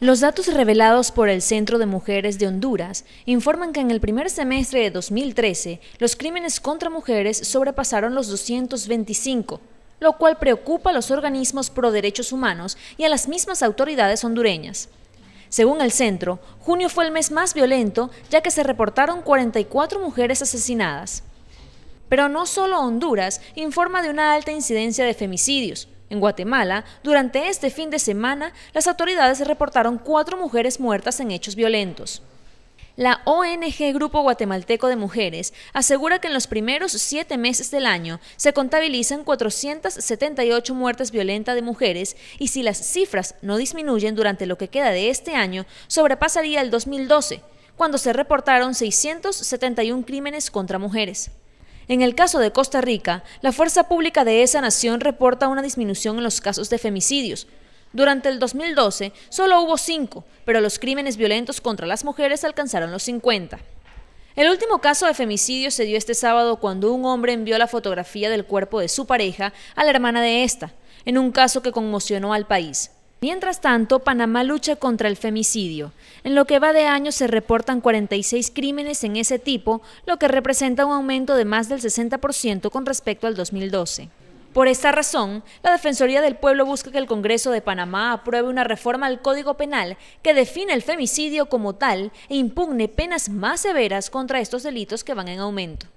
Los datos revelados por el Centro de Mujeres de Honduras informan que en el primer semestre de 2013 los crímenes contra mujeres sobrepasaron los 225, lo cual preocupa a los organismos pro derechos humanos y a las mismas autoridades hondureñas. Según el centro, junio fue el mes más violento ya que se reportaron 44 mujeres asesinadas. Pero no solo Honduras informa de una alta incidencia de femicidios, en Guatemala, durante este fin de semana, las autoridades reportaron cuatro mujeres muertas en hechos violentos. La ONG Grupo Guatemalteco de Mujeres asegura que en los primeros siete meses del año se contabilizan 478 muertes violentas de mujeres y si las cifras no disminuyen durante lo que queda de este año, sobrepasaría el 2012, cuando se reportaron 671 crímenes contra mujeres. En el caso de Costa Rica, la fuerza pública de esa nación reporta una disminución en los casos de femicidios. Durante el 2012 solo hubo cinco, pero los crímenes violentos contra las mujeres alcanzaron los 50. El último caso de femicidio se dio este sábado cuando un hombre envió la fotografía del cuerpo de su pareja a la hermana de esta, en un caso que conmocionó al país. Mientras tanto, Panamá lucha contra el femicidio. En lo que va de año se reportan 46 crímenes en ese tipo, lo que representa un aumento de más del 60% con respecto al 2012. Por esta razón, la Defensoría del Pueblo busca que el Congreso de Panamá apruebe una reforma al Código Penal que define el femicidio como tal e impugne penas más severas contra estos delitos que van en aumento.